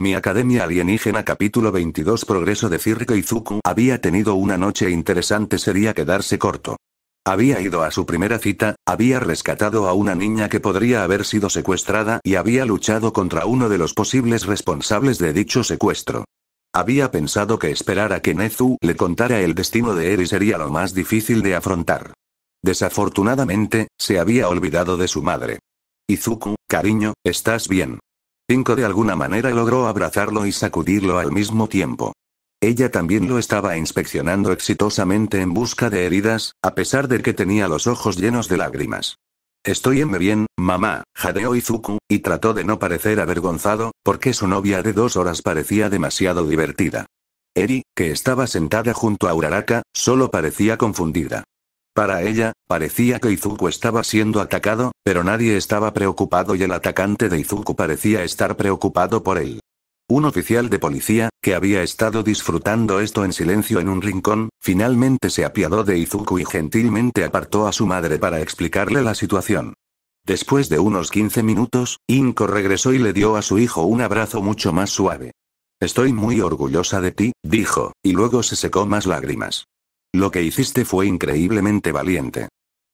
Mi Academia Alienígena capítulo 22 Progreso de Cirque Izuku había tenido una noche interesante sería quedarse corto. Había ido a su primera cita, había rescatado a una niña que podría haber sido secuestrada y había luchado contra uno de los posibles responsables de dicho secuestro. Había pensado que esperar a que Nezu le contara el destino de Eri sería lo más difícil de afrontar. Desafortunadamente, se había olvidado de su madre. Izuku, cariño, ¿estás bien? Cinco de alguna manera logró abrazarlo y sacudirlo al mismo tiempo. Ella también lo estaba inspeccionando exitosamente en busca de heridas, a pesar de que tenía los ojos llenos de lágrimas. Estoy en bien, mamá, jadeó Izuku, y trató de no parecer avergonzado, porque su novia de dos horas parecía demasiado divertida. Eri, que estaba sentada junto a Uraraka, solo parecía confundida. Para ella, parecía que Izuku estaba siendo atacado, pero nadie estaba preocupado y el atacante de Izuku parecía estar preocupado por él. Un oficial de policía, que había estado disfrutando esto en silencio en un rincón, finalmente se apiadó de Izuku y gentilmente apartó a su madre para explicarle la situación. Después de unos 15 minutos, Inko regresó y le dio a su hijo un abrazo mucho más suave. Estoy muy orgullosa de ti, dijo, y luego se secó más lágrimas. Lo que hiciste fue increíblemente valiente.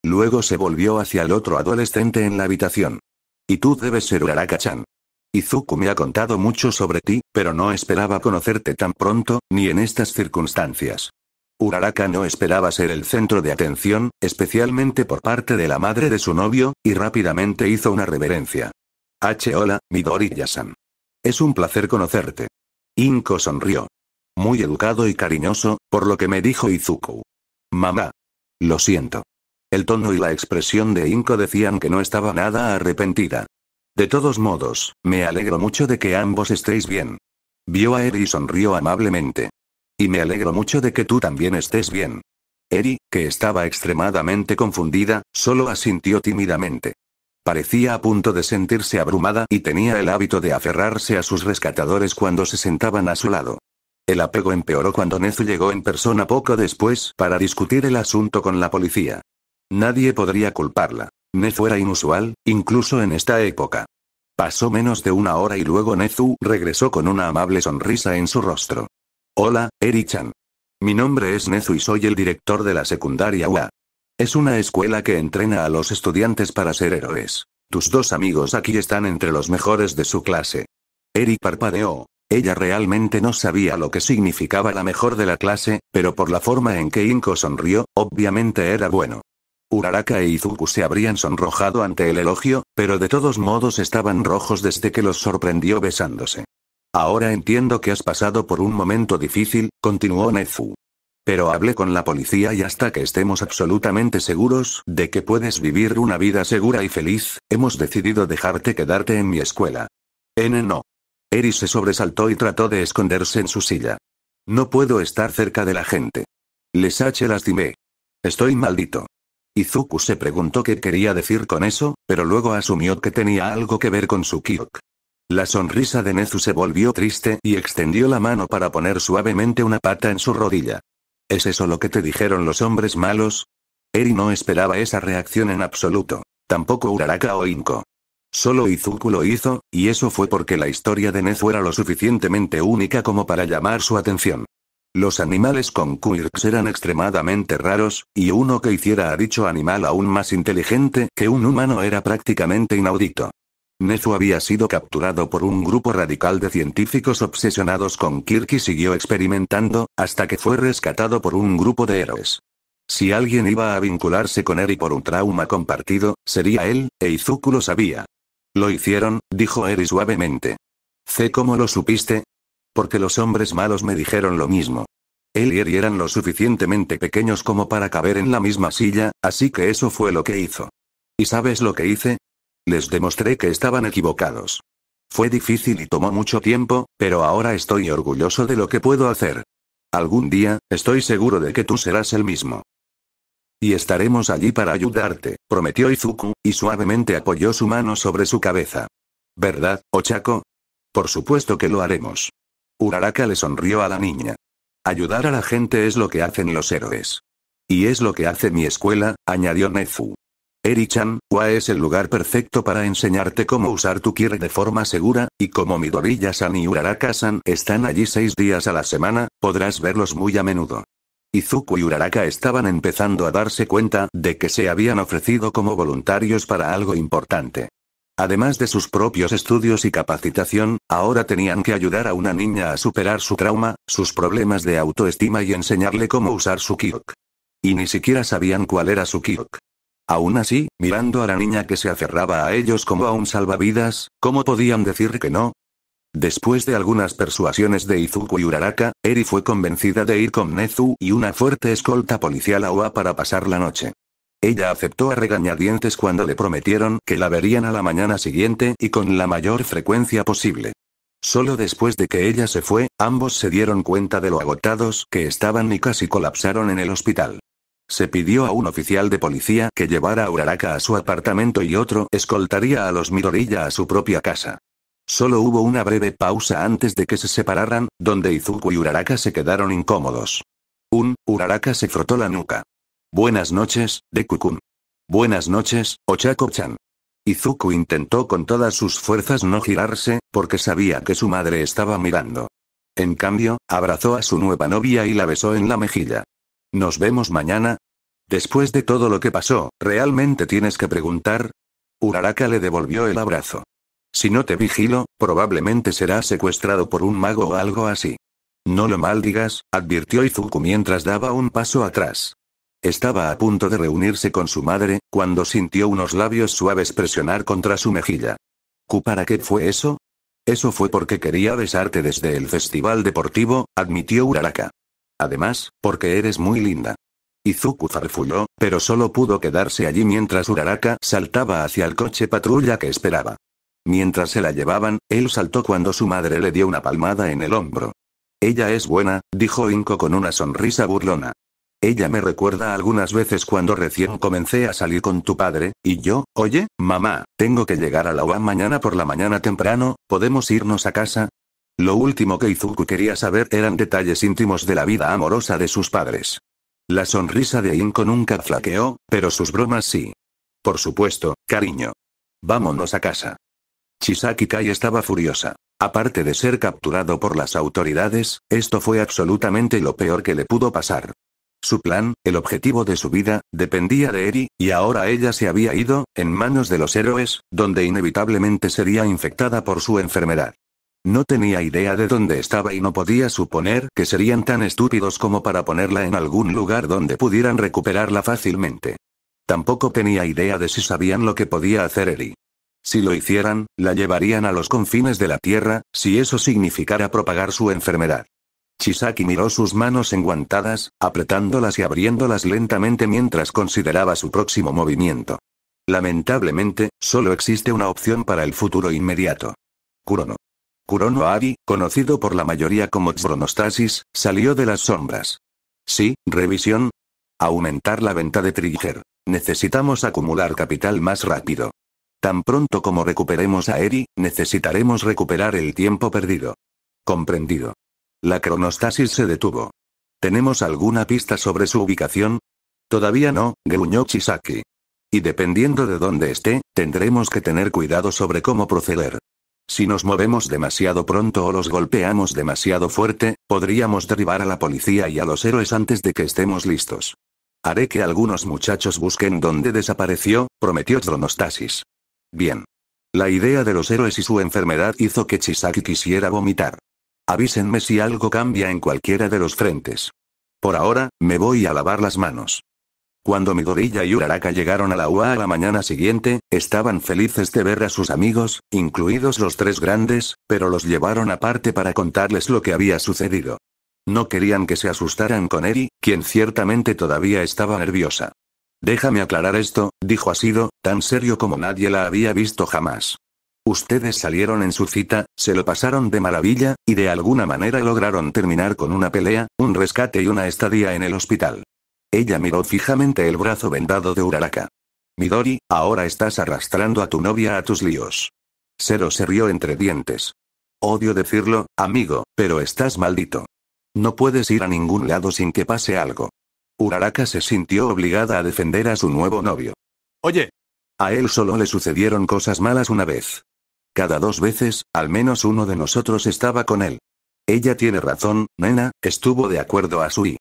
Luego se volvió hacia el otro adolescente en la habitación. Y tú debes ser Uraraka-chan. Izuku me ha contado mucho sobre ti, pero no esperaba conocerte tan pronto, ni en estas circunstancias. Uraraka no esperaba ser el centro de atención, especialmente por parte de la madre de su novio, y rápidamente hizo una reverencia. H. Hola, Midori Yasan. Es un placer conocerte. Inko sonrió. Muy educado y cariñoso, por lo que me dijo Izuku. Mamá. Lo siento. El tono y la expresión de Inko decían que no estaba nada arrepentida. De todos modos, me alegro mucho de que ambos estéis bien. Vio a Eri y sonrió amablemente. Y me alegro mucho de que tú también estés bien. Eri, que estaba extremadamente confundida, solo asintió tímidamente. Parecía a punto de sentirse abrumada y tenía el hábito de aferrarse a sus rescatadores cuando se sentaban a su lado. El apego empeoró cuando Nezu llegó en persona poco después para discutir el asunto con la policía. Nadie podría culparla. Ne fuera inusual, incluso en esta época. Pasó menos de una hora y luego Nezu regresó con una amable sonrisa en su rostro. Hola, Eri-chan. Mi nombre es Nezu y soy el director de la secundaria UA. Es una escuela que entrena a los estudiantes para ser héroes. Tus dos amigos aquí están entre los mejores de su clase. Eri parpadeó, ella realmente no sabía lo que significaba la mejor de la clase, pero por la forma en que Inko sonrió, obviamente era bueno. Uraraka e Izuku se habrían sonrojado ante el elogio, pero de todos modos estaban rojos desde que los sorprendió besándose. Ahora entiendo que has pasado por un momento difícil, continuó Nezu. Pero hablé con la policía y hasta que estemos absolutamente seguros de que puedes vivir una vida segura y feliz, hemos decidido dejarte quedarte en mi escuela. N no. Eri se sobresaltó y trató de esconderse en su silla. No puedo estar cerca de la gente. Les hache lastimé. Estoy maldito. Izuku se preguntó qué quería decir con eso, pero luego asumió que tenía algo que ver con su Kyok. La sonrisa de Nezu se volvió triste y extendió la mano para poner suavemente una pata en su rodilla. ¿Es eso lo que te dijeron los hombres malos? Eri no esperaba esa reacción en absoluto. Tampoco Uraraka o Inko. Solo Izuku lo hizo, y eso fue porque la historia de Nezu era lo suficientemente única como para llamar su atención. Los animales con quirks eran extremadamente raros, y uno que hiciera a dicho animal aún más inteligente que un humano era prácticamente inaudito. Nezu había sido capturado por un grupo radical de científicos obsesionados con Kirk y siguió experimentando, hasta que fue rescatado por un grupo de héroes. Si alguien iba a vincularse con Eri por un trauma compartido, sería él, e Izuku lo sabía. Lo hicieron, dijo Eri suavemente. C. cómo lo supiste, porque los hombres malos me dijeron lo mismo. Él y Eri eran lo suficientemente pequeños como para caber en la misma silla, así que eso fue lo que hizo. ¿Y sabes lo que hice? Les demostré que estaban equivocados. Fue difícil y tomó mucho tiempo, pero ahora estoy orgulloso de lo que puedo hacer. Algún día, estoy seguro de que tú serás el mismo. Y estaremos allí para ayudarte, prometió Izuku, y suavemente apoyó su mano sobre su cabeza. ¿Verdad, Ochako? Por supuesto que lo haremos. Uraraka le sonrió a la niña. Ayudar a la gente es lo que hacen los héroes. Y es lo que hace mi escuela, añadió Nezu. Eri-chan, es el lugar perfecto para enseñarte cómo usar tu Kire de forma segura, y como Midoriya-san y Uraraka-san están allí seis días a la semana, podrás verlos muy a menudo. Izuku y Uraraka estaban empezando a darse cuenta de que se habían ofrecido como voluntarios para algo importante. Además de sus propios estudios y capacitación, ahora tenían que ayudar a una niña a superar su trauma, sus problemas de autoestima y enseñarle cómo usar su kiok. Y ni siquiera sabían cuál era su kiok. Aún así, mirando a la niña que se aferraba a ellos como a un salvavidas, ¿cómo podían decir que no? Después de algunas persuasiones de Izuku y Uraraka, Eri fue convencida de ir con Nezu y una fuerte escolta policial a Oa para pasar la noche. Ella aceptó a regañadientes cuando le prometieron que la verían a la mañana siguiente y con la mayor frecuencia posible. Solo después de que ella se fue, ambos se dieron cuenta de lo agotados que estaban y casi colapsaron en el hospital. Se pidió a un oficial de policía que llevara a Uraraka a su apartamento y otro escoltaría a los Mirorilla a su propia casa. Solo hubo una breve pausa antes de que se separaran, donde Izuku y Uraraka se quedaron incómodos. Un, Uraraka se frotó la nuca. Buenas noches, Dekukun. Buenas noches, Ochako-chan. Izuku intentó con todas sus fuerzas no girarse, porque sabía que su madre estaba mirando. En cambio, abrazó a su nueva novia y la besó en la mejilla. ¿Nos vemos mañana? Después de todo lo que pasó, ¿realmente tienes que preguntar? Uraraka le devolvió el abrazo. Si no te vigilo, probablemente serás secuestrado por un mago o algo así. No lo maldigas, advirtió Izuku mientras daba un paso atrás. Estaba a punto de reunirse con su madre, cuando sintió unos labios suaves presionar contra su mejilla. ¿Cu para qué fue eso? Eso fue porque quería besarte desde el festival deportivo, admitió Uraraka. Además, porque eres muy linda. Izuku zarfulló, pero solo pudo quedarse allí mientras Uraraka saltaba hacia el coche patrulla que esperaba. Mientras se la llevaban, él saltó cuando su madre le dio una palmada en el hombro. Ella es buena, dijo Inko con una sonrisa burlona. Ella me recuerda algunas veces cuando recién comencé a salir con tu padre, y yo, oye, mamá, tengo que llegar a la UAM mañana por la mañana temprano, ¿podemos irnos a casa? Lo último que Izuku quería saber eran detalles íntimos de la vida amorosa de sus padres. La sonrisa de Inko nunca flaqueó, pero sus bromas sí. Por supuesto, cariño. Vámonos a casa. Chisaki Kai estaba furiosa. Aparte de ser capturado por las autoridades, esto fue absolutamente lo peor que le pudo pasar. Su plan, el objetivo de su vida, dependía de Eri, y ahora ella se había ido, en manos de los héroes, donde inevitablemente sería infectada por su enfermedad. No tenía idea de dónde estaba y no podía suponer que serían tan estúpidos como para ponerla en algún lugar donde pudieran recuperarla fácilmente. Tampoco tenía idea de si sabían lo que podía hacer Eri. Si lo hicieran, la llevarían a los confines de la Tierra, si eso significara propagar su enfermedad. Chisaki miró sus manos enguantadas, apretándolas y abriéndolas lentamente mientras consideraba su próximo movimiento. Lamentablemente, solo existe una opción para el futuro inmediato. Kurono. Kurono Ari, conocido por la mayoría como Chronostasis, salió de las sombras. Sí, revisión. Aumentar la venta de Trigger. Necesitamos acumular capital más rápido. Tan pronto como recuperemos a Eri, necesitaremos recuperar el tiempo perdido. Comprendido. La cronostasis se detuvo. ¿Tenemos alguna pista sobre su ubicación? Todavía no, gruñó Chisaki. Y dependiendo de dónde esté, tendremos que tener cuidado sobre cómo proceder. Si nos movemos demasiado pronto o los golpeamos demasiado fuerte, podríamos derribar a la policía y a los héroes antes de que estemos listos. Haré que algunos muchachos busquen dónde desapareció, prometió Dronostasis. Bien. La idea de los héroes y su enfermedad hizo que Chisaki quisiera vomitar. Avísenme si algo cambia en cualquiera de los frentes. Por ahora, me voy a lavar las manos. Cuando Midorilla y Uraraka llegaron a la UA a la mañana siguiente, estaban felices de ver a sus amigos, incluidos los tres grandes, pero los llevaron aparte para contarles lo que había sucedido. No querían que se asustaran con Eri, quien ciertamente todavía estaba nerviosa. Déjame aclarar esto, dijo Asido, tan serio como nadie la había visto jamás. Ustedes salieron en su cita, se lo pasaron de maravilla, y de alguna manera lograron terminar con una pelea, un rescate y una estadía en el hospital. Ella miró fijamente el brazo vendado de Uraraka. Midori, ahora estás arrastrando a tu novia a tus líos. Cero se rió entre dientes. Odio decirlo, amigo, pero estás maldito. No puedes ir a ningún lado sin que pase algo. Uraraka se sintió obligada a defender a su nuevo novio. Oye. A él solo le sucedieron cosas malas una vez. Cada dos veces, al menos uno de nosotros estaba con él. Ella tiene razón, nena, estuvo de acuerdo a Sui.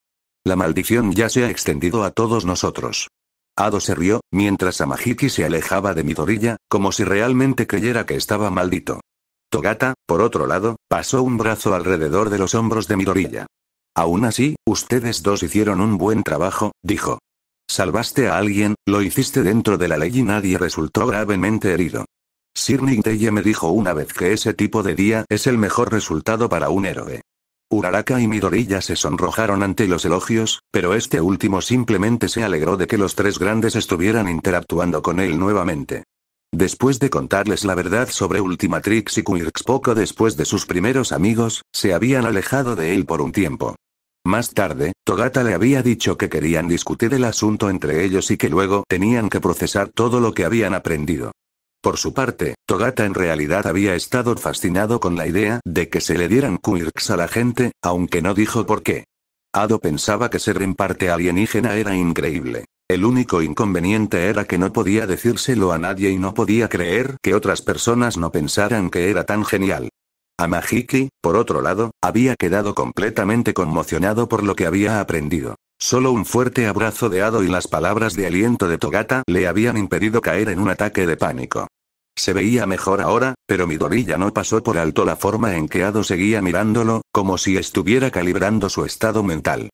La maldición ya se ha extendido a todos nosotros. Ado se rió, mientras Amahiki se alejaba de Midorilla, como si realmente creyera que estaba maldito. Togata, por otro lado, pasó un brazo alrededor de los hombros de Midorilla. Aún así, ustedes dos hicieron un buen trabajo, dijo. Salvaste a alguien, lo hiciste dentro de la ley y nadie resultó gravemente herido. Sirning me dijo una vez que ese tipo de día es el mejor resultado para un héroe. Uraraka y Midorilla se sonrojaron ante los elogios, pero este último simplemente se alegró de que los tres grandes estuvieran interactuando con él nuevamente. Después de contarles la verdad sobre Ultimatrix y Quirx, poco después de sus primeros amigos, se habían alejado de él por un tiempo. Más tarde, Togata le había dicho que querían discutir el asunto entre ellos y que luego tenían que procesar todo lo que habían aprendido. Por su parte, Togata en realidad había estado fascinado con la idea de que se le dieran quirks a la gente, aunque no dijo por qué. Ado pensaba que ser en parte alienígena era increíble. El único inconveniente era que no podía decírselo a nadie y no podía creer que otras personas no pensaran que era tan genial. Amajiki, por otro lado, había quedado completamente conmocionado por lo que había aprendido. Solo un fuerte abrazo de Ado y las palabras de aliento de Togata le habían impedido caer en un ataque de pánico. Se veía mejor ahora, pero Midorilla no pasó por alto la forma en que Ado seguía mirándolo, como si estuviera calibrando su estado mental.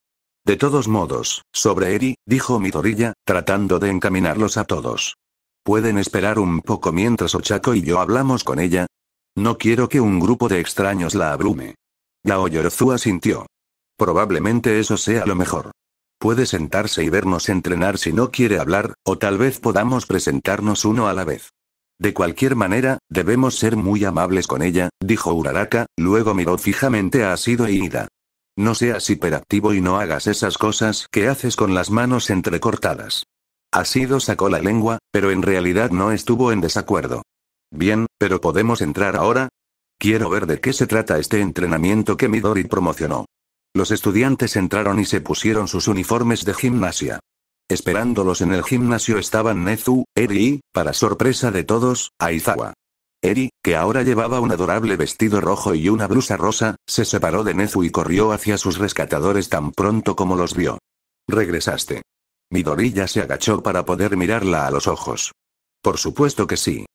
De todos modos, sobre Eri, dijo Midorilla, tratando de encaminarlos a todos. ¿Pueden esperar un poco mientras Ochako y yo hablamos con ella? No quiero que un grupo de extraños la abrume. Yaoyorozua sintió. Probablemente eso sea lo mejor. Puede sentarse y vernos entrenar si no quiere hablar, o tal vez podamos presentarnos uno a la vez. De cualquier manera, debemos ser muy amables con ella, dijo Uraraka, luego miró fijamente a Asido e Ida. No seas hiperactivo y no hagas esas cosas que haces con las manos entrecortadas. Asido sacó la lengua, pero en realidad no estuvo en desacuerdo. Bien, pero podemos entrar ahora. Quiero ver de qué se trata este entrenamiento que Midori promocionó. Los estudiantes entraron y se pusieron sus uniformes de gimnasia. Esperándolos en el gimnasio estaban Nezu, Eri y, para sorpresa de todos, Aizawa. Eri, que ahora llevaba un adorable vestido rojo y una blusa rosa, se separó de Nezu y corrió hacia sus rescatadores tan pronto como los vio. Regresaste. Midorilla se agachó para poder mirarla a los ojos. Por supuesto que sí.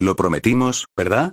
Lo prometimos, ¿verdad?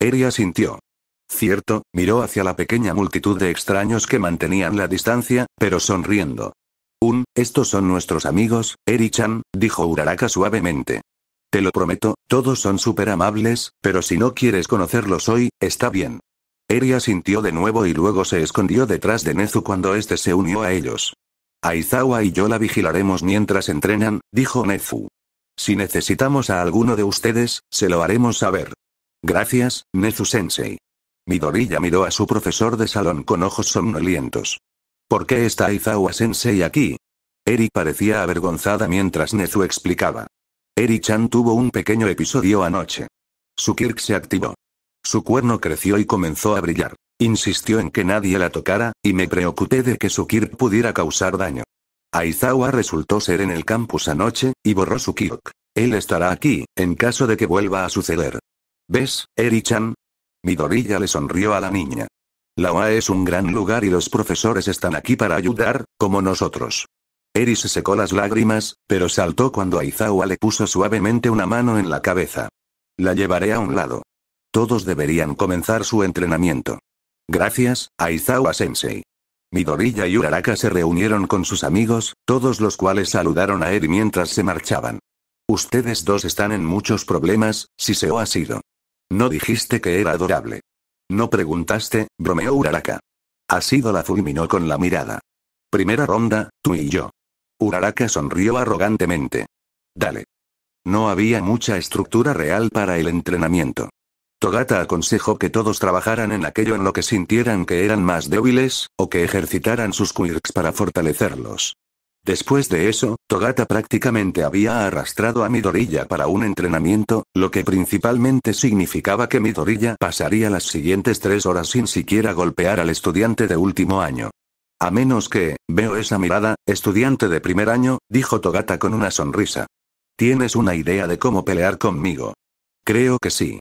Eri asintió. Cierto, miró hacia la pequeña multitud de extraños que mantenían la distancia, pero sonriendo. Un, estos son nuestros amigos, Eri-chan, dijo Uraraka suavemente. Te lo prometo, todos son súper amables, pero si no quieres conocerlos hoy, está bien. Eri sintió de nuevo y luego se escondió detrás de Nezu cuando este se unió a ellos. Aizawa y yo la vigilaremos mientras entrenan, dijo Nezu. Si necesitamos a alguno de ustedes, se lo haremos saber. Gracias, Nezu-sensei. Midoriya miró a su profesor de salón con ojos somnolientos. ¿Por qué está Aizawa-sensei aquí? Eri parecía avergonzada mientras Nezu explicaba. Eri-chan tuvo un pequeño episodio anoche. Su kirk se activó. Su cuerno creció y comenzó a brillar. Insistió en que nadie la tocara, y me preocupé de que su kirk pudiera causar daño. Aizawa resultó ser en el campus anoche, y borró su kirk. Él estará aquí, en caso de que vuelva a suceder. ¿Ves, Eri-chan? Midorilla le sonrió a la niña. La OA es un gran lugar y los profesores están aquí para ayudar, como nosotros. Eris se secó las lágrimas, pero saltó cuando Aizawa le puso suavemente una mano en la cabeza. La llevaré a un lado. Todos deberían comenzar su entrenamiento. Gracias, Aizawa-sensei. Midorilla y Uraraka se reunieron con sus amigos, todos los cuales saludaron a Eri mientras se marchaban. Ustedes dos están en muchos problemas, si o ha sido. No dijiste que era adorable. No preguntaste, bromeó Uraraka. Así la fulminó con la mirada. Primera ronda, tú y yo. Uraraka sonrió arrogantemente. Dale. No había mucha estructura real para el entrenamiento. Togata aconsejó que todos trabajaran en aquello en lo que sintieran que eran más débiles, o que ejercitaran sus quirks para fortalecerlos. Después de eso, Togata prácticamente había arrastrado a Midorilla para un entrenamiento, lo que principalmente significaba que Midorilla pasaría las siguientes tres horas sin siquiera golpear al estudiante de último año. A menos que, veo esa mirada, estudiante de primer año, dijo Togata con una sonrisa. ¿Tienes una idea de cómo pelear conmigo? Creo que sí.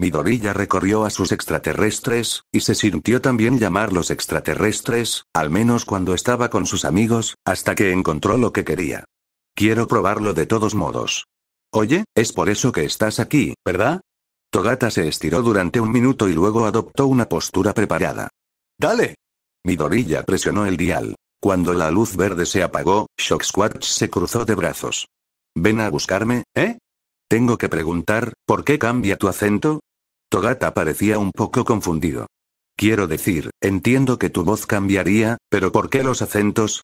Midorilla recorrió a sus extraterrestres, y se sintió también llamarlos extraterrestres, al menos cuando estaba con sus amigos, hasta que encontró lo que quería. Quiero probarlo de todos modos. Oye, es por eso que estás aquí, ¿verdad? Togata se estiró durante un minuto y luego adoptó una postura preparada. ¡Dale! Midorilla presionó el dial. Cuando la luz verde se apagó, Shock Squatch se cruzó de brazos. Ven a buscarme, ¿eh? Tengo que preguntar, ¿por qué cambia tu acento? Togata parecía un poco confundido. Quiero decir, entiendo que tu voz cambiaría, pero ¿por qué los acentos?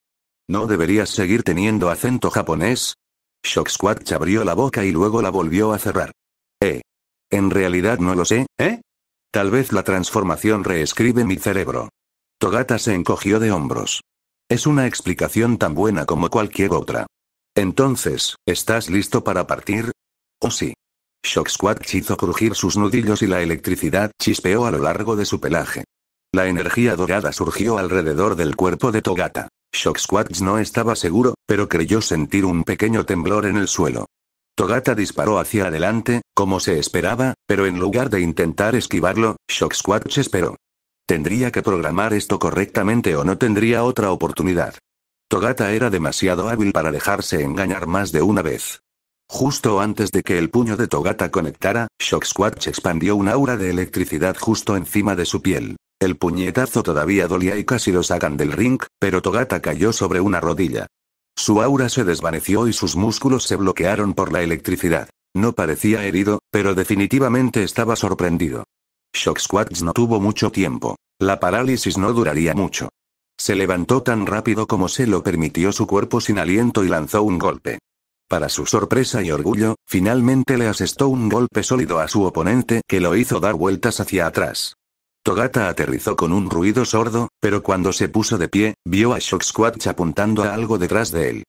¿No deberías seguir teniendo acento japonés? Shock abrió la boca y luego la volvió a cerrar. Eh. En realidad no lo sé, ¿eh? Tal vez la transformación reescribe mi cerebro. Togata se encogió de hombros. Es una explicación tan buena como cualquier otra. Entonces, ¿estás listo para partir? Oh sí. Shock Squatch hizo crujir sus nudillos y la electricidad chispeó a lo largo de su pelaje. La energía dorada surgió alrededor del cuerpo de Togata. Shock Squatch no estaba seguro, pero creyó sentir un pequeño temblor en el suelo. Togata disparó hacia adelante, como se esperaba, pero en lugar de intentar esquivarlo, Shock Squatch esperó. Tendría que programar esto correctamente o no tendría otra oportunidad. Togata era demasiado hábil para dejarse engañar más de una vez. Justo antes de que el puño de Togata conectara, Shock Squatch expandió un aura de electricidad justo encima de su piel. El puñetazo todavía dolía y casi lo sacan del ring, pero Togata cayó sobre una rodilla. Su aura se desvaneció y sus músculos se bloquearon por la electricidad. No parecía herido, pero definitivamente estaba sorprendido. Shock Squatch no tuvo mucho tiempo. La parálisis no duraría mucho. Se levantó tan rápido como se lo permitió su cuerpo sin aliento y lanzó un golpe. Para su sorpresa y orgullo, finalmente le asestó un golpe sólido a su oponente que lo hizo dar vueltas hacia atrás. Togata aterrizó con un ruido sordo, pero cuando se puso de pie, vio a Shock apuntando a algo detrás de él.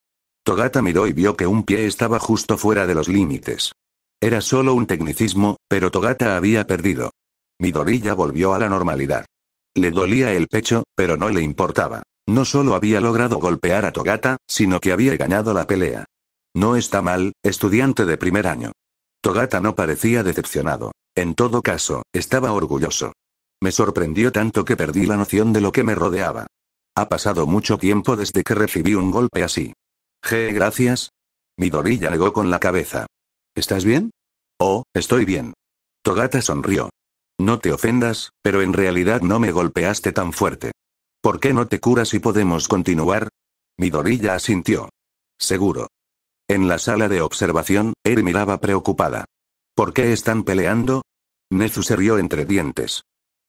Togata miró y vio que un pie estaba justo fuera de los límites. Era solo un tecnicismo, pero Togata había perdido. Midorilla volvió a la normalidad. Le dolía el pecho, pero no le importaba. No solo había logrado golpear a Togata, sino que había ganado la pelea. No está mal, estudiante de primer año. Togata no parecía decepcionado. En todo caso, estaba orgulloso. Me sorprendió tanto que perdí la noción de lo que me rodeaba. Ha pasado mucho tiempo desde que recibí un golpe así. Je, gracias. Midorilla negó con la cabeza. ¿Estás bien? Oh, estoy bien. Togata sonrió. No te ofendas, pero en realidad no me golpeaste tan fuerte. ¿Por qué no te curas y podemos continuar? Midorilla asintió. Seguro. En la sala de observación, Eri miraba preocupada. ¿Por qué están peleando? Nezu se rió entre dientes.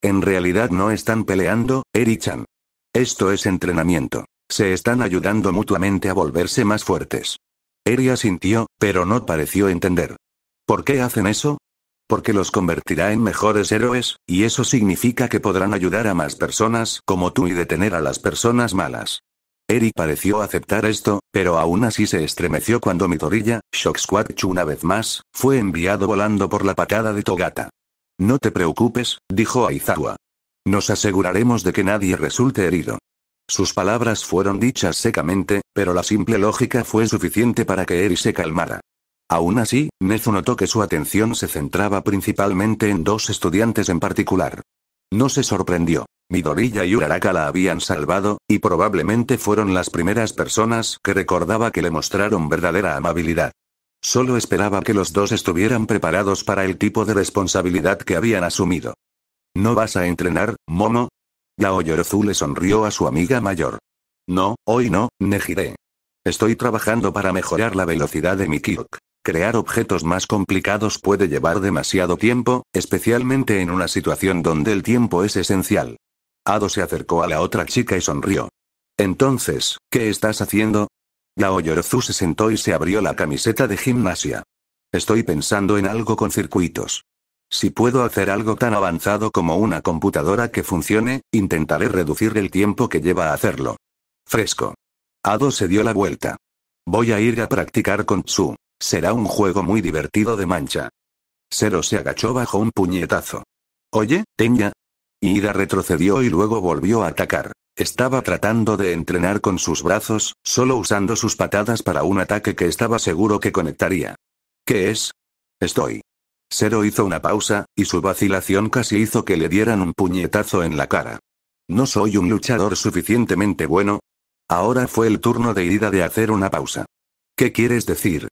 En realidad no están peleando, Eri-chan. Esto es entrenamiento. Se están ayudando mutuamente a volverse más fuertes. Eri asintió, pero no pareció entender. ¿Por qué hacen eso? Porque los convertirá en mejores héroes, y eso significa que podrán ayudar a más personas como tú y detener a las personas malas. Eri pareció aceptar esto, pero aún así se estremeció cuando Midoriya, Shock Squatch una vez más, fue enviado volando por la patada de Togata. No te preocupes, dijo Aizawa. Nos aseguraremos de que nadie resulte herido. Sus palabras fueron dichas secamente, pero la simple lógica fue suficiente para que Eri se calmara. Aún así, Nezu notó que su atención se centraba principalmente en dos estudiantes en particular. No se sorprendió. Midorilla y Uraraka la habían salvado, y probablemente fueron las primeras personas que recordaba que le mostraron verdadera amabilidad. Solo esperaba que los dos estuvieran preparados para el tipo de responsabilidad que habían asumido. ¿No vas a entrenar, Momo? La Yorozu le sonrió a su amiga mayor. No, hoy no, Nejire. Estoy trabajando para mejorar la velocidad de mi Kyok. Crear objetos más complicados puede llevar demasiado tiempo, especialmente en una situación donde el tiempo es esencial. Ado se acercó a la otra chica y sonrió. Entonces, ¿qué estás haciendo? Yorozu se sentó y se abrió la camiseta de gimnasia. Estoy pensando en algo con circuitos. Si puedo hacer algo tan avanzado como una computadora que funcione, intentaré reducir el tiempo que lleva a hacerlo. Fresco. Ado se dio la vuelta. Voy a ir a practicar con Tsu. Será un juego muy divertido de mancha. Zero se agachó bajo un puñetazo. Oye, Tenya, Ida retrocedió y luego volvió a atacar. Estaba tratando de entrenar con sus brazos, solo usando sus patadas para un ataque que estaba seguro que conectaría. ¿Qué es? Estoy. Zero hizo una pausa, y su vacilación casi hizo que le dieran un puñetazo en la cara. ¿No soy un luchador suficientemente bueno? Ahora fue el turno de Ida de hacer una pausa. ¿Qué quieres decir?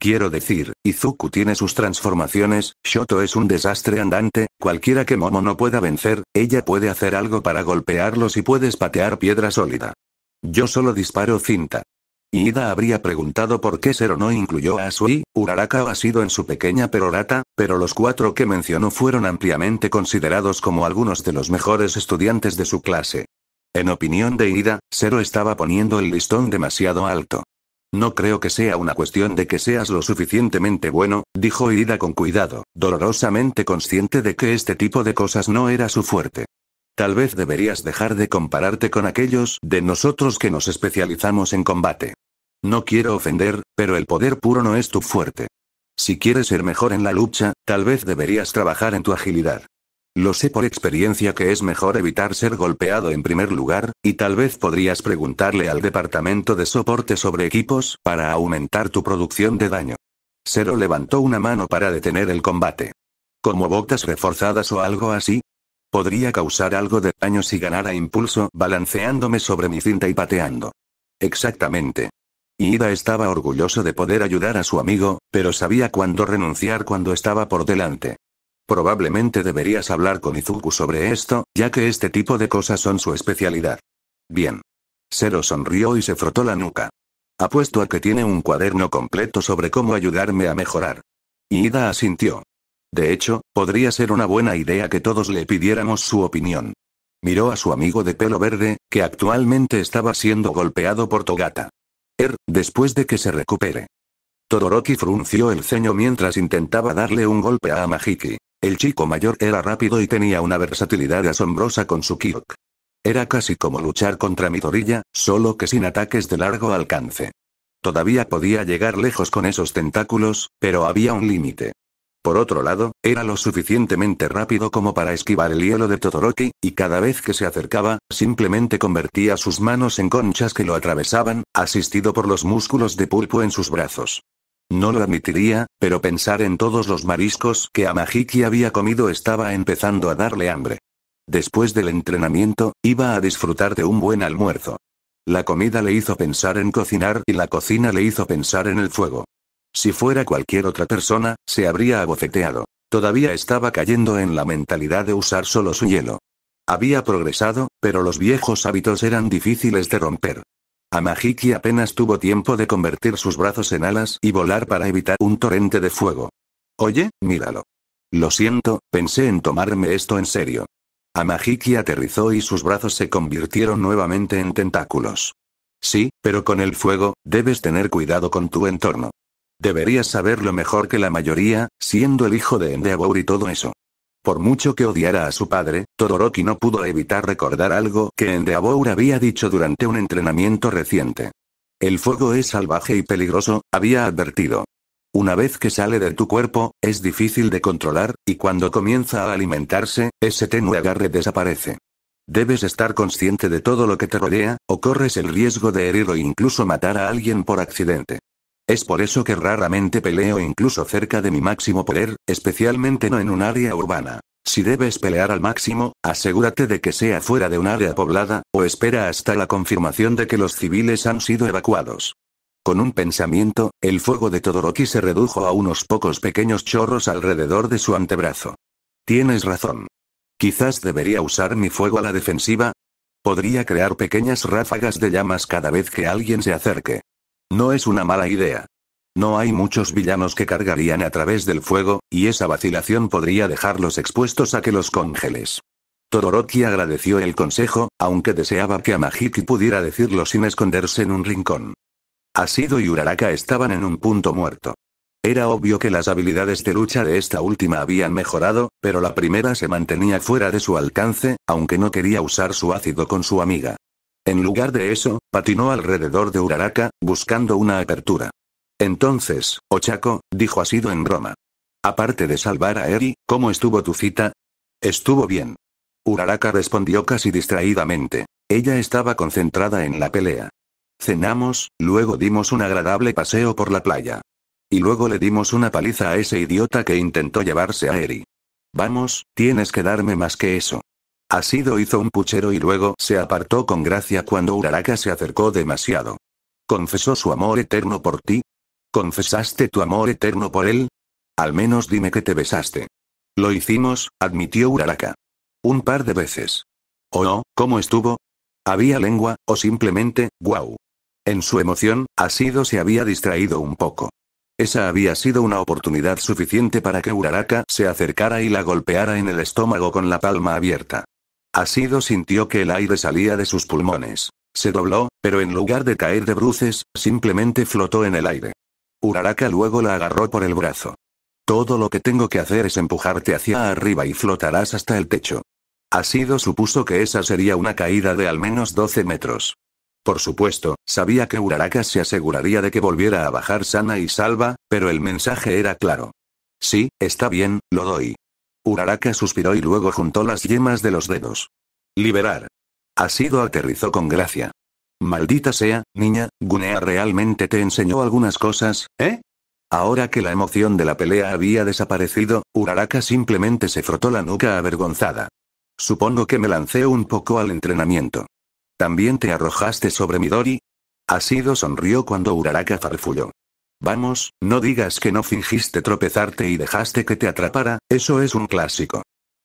Quiero decir, Izuku tiene sus transformaciones, Shoto es un desastre andante, cualquiera que Momo no pueda vencer, ella puede hacer algo para golpearlos y puedes patear piedra sólida. Yo solo disparo cinta. Ida habría preguntado por qué Zero no incluyó a Sui, Uraraka ha sido en su pequeña perorata, pero los cuatro que mencionó fueron ampliamente considerados como algunos de los mejores estudiantes de su clase. En opinión de Ida, Zero estaba poniendo el listón demasiado alto. No creo que sea una cuestión de que seas lo suficientemente bueno, dijo Irida con cuidado, dolorosamente consciente de que este tipo de cosas no era su fuerte. Tal vez deberías dejar de compararte con aquellos de nosotros que nos especializamos en combate. No quiero ofender, pero el poder puro no es tu fuerte. Si quieres ser mejor en la lucha, tal vez deberías trabajar en tu agilidad. Lo sé por experiencia que es mejor evitar ser golpeado en primer lugar, y tal vez podrías preguntarle al departamento de soporte sobre equipos para aumentar tu producción de daño. Zero levantó una mano para detener el combate. ¿Como botas reforzadas o algo así? Podría causar algo de daño si ganara impulso balanceándome sobre mi cinta y pateando. Exactamente. Ida estaba orgulloso de poder ayudar a su amigo, pero sabía cuándo renunciar cuando estaba por delante. Probablemente deberías hablar con Izuku sobre esto, ya que este tipo de cosas son su especialidad. Bien. Sero sonrió y se frotó la nuca. Apuesto a que tiene un cuaderno completo sobre cómo ayudarme a mejorar. Y Ida asintió. De hecho, podría ser una buena idea que todos le pidiéramos su opinión. Miró a su amigo de pelo verde, que actualmente estaba siendo golpeado por Togata. Er, después de que se recupere. Todoroki frunció el ceño mientras intentaba darle un golpe a Majiki. El chico mayor era rápido y tenía una versatilidad asombrosa con su kiok. Era casi como luchar contra mi torilla, solo que sin ataques de largo alcance. Todavía podía llegar lejos con esos tentáculos, pero había un límite. Por otro lado, era lo suficientemente rápido como para esquivar el hielo de Todoroki, y cada vez que se acercaba, simplemente convertía sus manos en conchas que lo atravesaban, asistido por los músculos de pulpo en sus brazos. No lo admitiría, pero pensar en todos los mariscos que Amajiki había comido estaba empezando a darle hambre. Después del entrenamiento, iba a disfrutar de un buen almuerzo. La comida le hizo pensar en cocinar y la cocina le hizo pensar en el fuego. Si fuera cualquier otra persona, se habría abofeteado. Todavía estaba cayendo en la mentalidad de usar solo su hielo. Había progresado, pero los viejos hábitos eran difíciles de romper. Amahiki apenas tuvo tiempo de convertir sus brazos en alas y volar para evitar un torrente de fuego. Oye, míralo. Lo siento, pensé en tomarme esto en serio. Amahiki aterrizó y sus brazos se convirtieron nuevamente en tentáculos. Sí, pero con el fuego, debes tener cuidado con tu entorno. Deberías saberlo mejor que la mayoría, siendo el hijo de Endeavour y todo eso. Por mucho que odiara a su padre, Todoroki no pudo evitar recordar algo que Endeavour había dicho durante un entrenamiento reciente. El fuego es salvaje y peligroso, había advertido. Una vez que sale de tu cuerpo, es difícil de controlar, y cuando comienza a alimentarse, ese tenue agarre desaparece. Debes estar consciente de todo lo que te rodea, o corres el riesgo de herir o incluso matar a alguien por accidente. Es por eso que raramente peleo incluso cerca de mi máximo poder, especialmente no en un área urbana. Si debes pelear al máximo, asegúrate de que sea fuera de un área poblada, o espera hasta la confirmación de que los civiles han sido evacuados. Con un pensamiento, el fuego de Todoroki se redujo a unos pocos pequeños chorros alrededor de su antebrazo. Tienes razón. Quizás debería usar mi fuego a la defensiva. Podría crear pequeñas ráfagas de llamas cada vez que alguien se acerque. No es una mala idea. No hay muchos villanos que cargarían a través del fuego, y esa vacilación podría dejarlos expuestos a que los congeles. Todoroki agradeció el consejo, aunque deseaba que Amajiki pudiera decirlo sin esconderse en un rincón. Asido y Uraraka estaban en un punto muerto. Era obvio que las habilidades de lucha de esta última habían mejorado, pero la primera se mantenía fuera de su alcance, aunque no quería usar su ácido con su amiga. En lugar de eso, patinó alrededor de Uraraka, buscando una apertura. Entonces, Ochako, dijo Asido en broma. Aparte de salvar a Eri, ¿cómo estuvo tu cita? Estuvo bien. Uraraka respondió casi distraídamente. Ella estaba concentrada en la pelea. Cenamos, luego dimos un agradable paseo por la playa. Y luego le dimos una paliza a ese idiota que intentó llevarse a Eri. Vamos, tienes que darme más que eso. Asido hizo un puchero y luego se apartó con gracia cuando Uraraka se acercó demasiado. ¿Confesó su amor eterno por ti? ¿Confesaste tu amor eterno por él? Al menos dime que te besaste. Lo hicimos, admitió Uraraka. Un par de veces. ¿O oh, no? ¿Cómo estuvo? ¿Había lengua, o simplemente, guau? En su emoción, Asido se había distraído un poco. Esa había sido una oportunidad suficiente para que Uraraka se acercara y la golpeara en el estómago con la palma abierta. Asido sintió que el aire salía de sus pulmones. Se dobló, pero en lugar de caer de bruces, simplemente flotó en el aire. Uraraka luego la agarró por el brazo. Todo lo que tengo que hacer es empujarte hacia arriba y flotarás hasta el techo. Asido supuso que esa sería una caída de al menos 12 metros. Por supuesto, sabía que Uraraka se aseguraría de que volviera a bajar sana y salva, pero el mensaje era claro. Sí, está bien, lo doy. Uraraka suspiró y luego juntó las yemas de los dedos. Liberar. Asido aterrizó con gracia. Maldita sea, niña, Gunea realmente te enseñó algunas cosas, ¿eh? Ahora que la emoción de la pelea había desaparecido, Uraraka simplemente se frotó la nuca avergonzada. Supongo que me lancé un poco al entrenamiento. ¿También te arrojaste sobre Midori? Asido sonrió cuando Uraraka farfulló. Vamos, no digas que no fingiste tropezarte y dejaste que te atrapara, eso es un clásico.